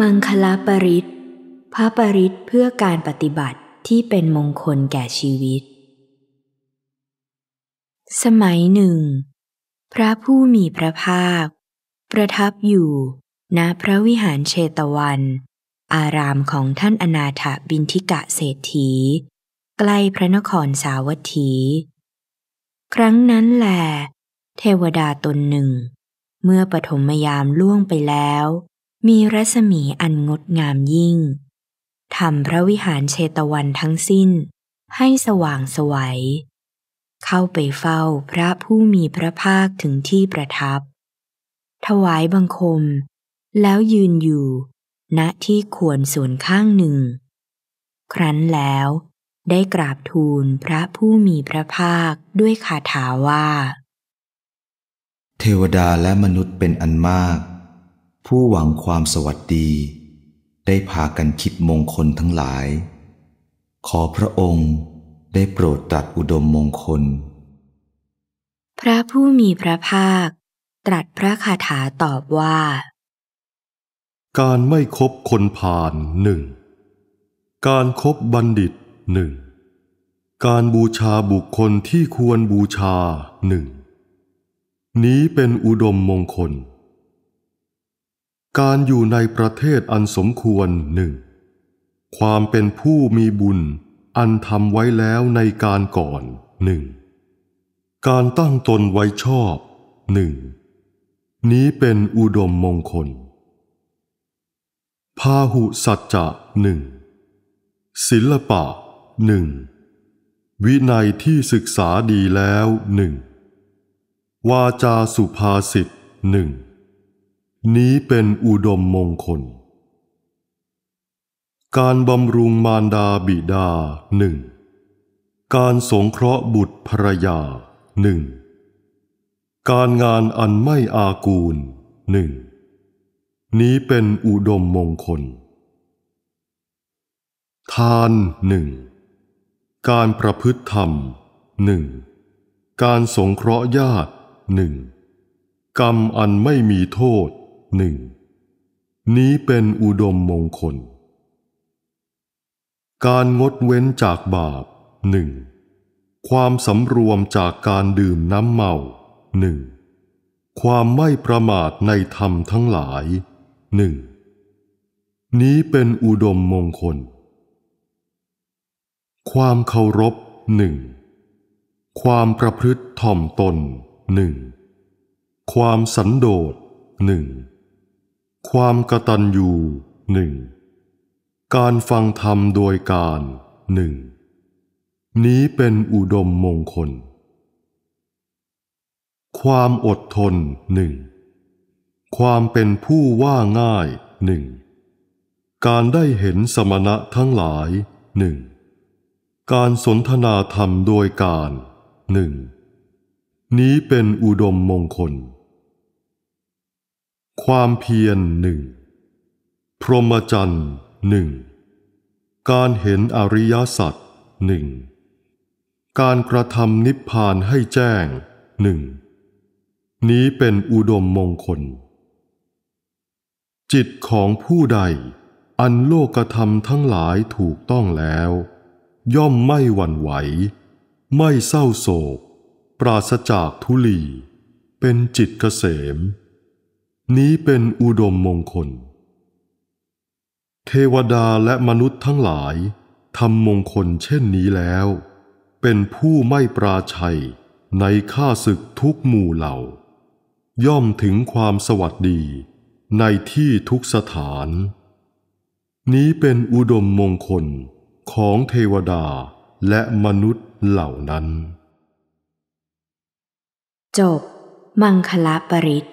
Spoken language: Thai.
มังคลาปริตพระปริตเพื่อการปฏิบัติที่เป็นมงคลแก่ชีวิต สมัยหนึ่ง พระผู้มีพระภาค ประทับอยู่ณพระวิหารเชตวัน อารามของท่านอนาถบินทิกะเศรษฐีใกล้พระนครสาวัตถี ครั้งนั้นแหลเทวดาตนหนึ่ง เมื่อปฐมยามล่วงไปแล้วมีรัศมีอันงดงามยิ่งทำพระวิหารเชตวันทั้งสิ้นให้สว่างสวยัยเข้าไปเฝ้าพระผู้มีพระภาคถึงที่ประทับ ถวายบังคม แล้วยืนอยู่ ณที่ควรส่วนข้างหนึ่ง ครั้นแล้ว ได้กราบทูลพระผู้มีพระภาคด้วยคาถาว่า เทวดาและมนุษย์เป็นอันมากผู้หวังความสวัสดี ได้พากันคิดมงคลทั้งหลาย ขอพระองค์ได้โปรดตรัสอุดมมงคล พระผู้มีพระภาคตรัสพระคาถาตอบว่า การไม่คบคนผ่านหนึ่งการครบบัณฑิตหนึ่งการบูชาบุคคลที่ควรบูชาหนึ่งนี้เป็นอุดมมงคลการอยู่ในประเทศอันสมควรหนึ่งความเป็นผู้มีบุญอันทำไว้แล้วในการก่อนหนึ่งการตั้งตนไว้ชอบหนึ่งนี้เป็นอุดมมงคลพาหุสัจจะหนึ่งศิลปะหนึ่งวินัยที่ศึกษาดีแล้วหนึ่งวาจาสุภาษิตหนึ่งนี้เป็นอุดมมงคล การบำรุงมารดาบิดาหนึ่ง การสงเคราะห์บุตรภรยาหนึ่ง การงานอันไม่อากูลหนึ่ง นี้เป็นอุดมมงคล ทานหนึ่ง การประพฤติธรรมหนึ่ง การสงเคราะห์ญาติหนึ่ง กรรมอันไม่มีโทษหนึ่งนี้เป็นอุดมมงคล การงดเว้นจากบาปหนึ่งความสำรวมจากการดื่มน้ำเมาหนึ่งความไม่ประมาทในธรรมทั้งหลายหนึ่งนี้เป็นอุดมมงคล ความเคารพหนึ่งความประพฤติถ่อมตนหนึ่งความสันโดษหนึ่งความกตัญญูหนึ่งการฟังธรรมโดยการหนึ่งนี้เป็นอุดมมงคล ความอดทนหนึ่งความเป็นผู้ว่าง่ายหนึ่งการได้เห็นสมณะทั้งหลายหนึ่งการสนทนาธรรมโดยการหนึ่งนี้เป็นอุดมมงคลความเพียรหนึ่ง พรหมจรรย์หนึ่ง การเห็นอริยสัจหนึ่ง การกระทำนิพพานให้แจ้งหนึ่ง นี้เป็นอุดมมงคล จิตของผู้ใด อันโลกธรรมทั้งหลายถูกต้องแล้ว ย่อมไม่หวั่นไหว ไม่เศร้าโศก ปราศจากทุลี เป็นจิตเกษมนี้เป็นอุดมมงคล เทวดาและมนุษย์ทั้งหลายทำมงคลเช่นนี้แล้ว เป็นผู้ไม่ปราชัยในข้าศึกทุกหมู่เหล่า ย่อมถึงความสวัสดี ในที่ทุกสถาน นี้เป็นอุดมมงคลของเทวดาและมนุษย์เหล่านั้นจบมังคลาปริศ